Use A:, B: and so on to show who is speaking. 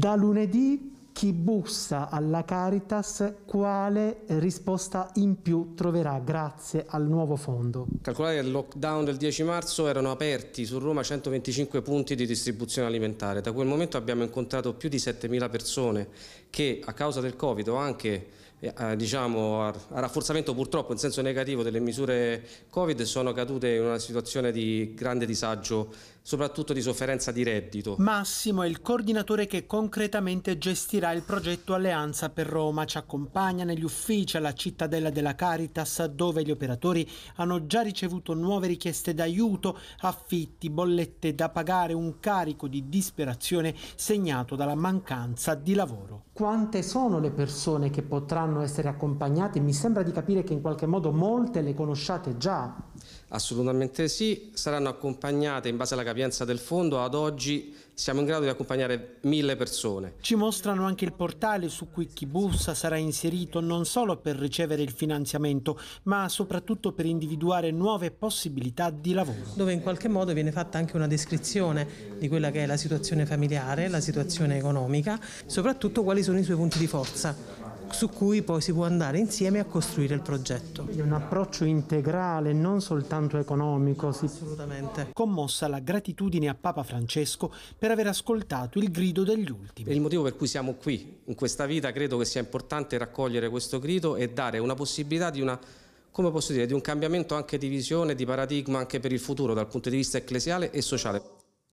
A: da lunedì chi bussa alla Caritas quale risposta in più troverà grazie al nuovo fondo.
B: Calcolare il lockdown del 10 marzo erano aperti su Roma 125 punti di distribuzione alimentare. Da quel momento abbiamo incontrato più di 7.000 persone che a causa del Covid o anche eh, diciamo, a rafforzamento purtroppo in senso negativo delle misure Covid sono cadute in una situazione di grande disagio, soprattutto di sofferenza di reddito.
A: Massimo è il coordinatore che concretamente gestisce partirà il progetto Alleanza per Roma. Ci accompagna negli uffici alla cittadella della Caritas, dove gli operatori hanno già ricevuto nuove richieste d'aiuto, affitti, bollette da pagare, un carico di disperazione segnato dalla mancanza di lavoro. Quante sono le persone che potranno essere accompagnate? Mi sembra di capire che in qualche modo molte le conosciate già.
B: Assolutamente sì, saranno accompagnate in base alla capienza del fondo, ad oggi siamo in grado di accompagnare mille persone.
A: Ci mostrano anche il portale su cui chi bussa sarà inserito non solo per ricevere il finanziamento, ma soprattutto per individuare nuove possibilità di
C: lavoro. Dove in qualche modo viene fatta anche una descrizione di quella che è la situazione familiare, la situazione economica, soprattutto quali sono i suoi punti di forza su cui poi si può andare insieme a costruire il progetto.
A: Quindi un approccio integrale, non soltanto economico. Sì. Assolutamente. Commossa la gratitudine a Papa Francesco per aver ascoltato il
B: grido degli ultimi. Il motivo per cui siamo qui in questa vita credo che sia importante raccogliere questo grido e dare una possibilità di una come posso dire, di un cambiamento anche di visione, di paradigma anche per il futuro dal punto di vista ecclesiale e sociale.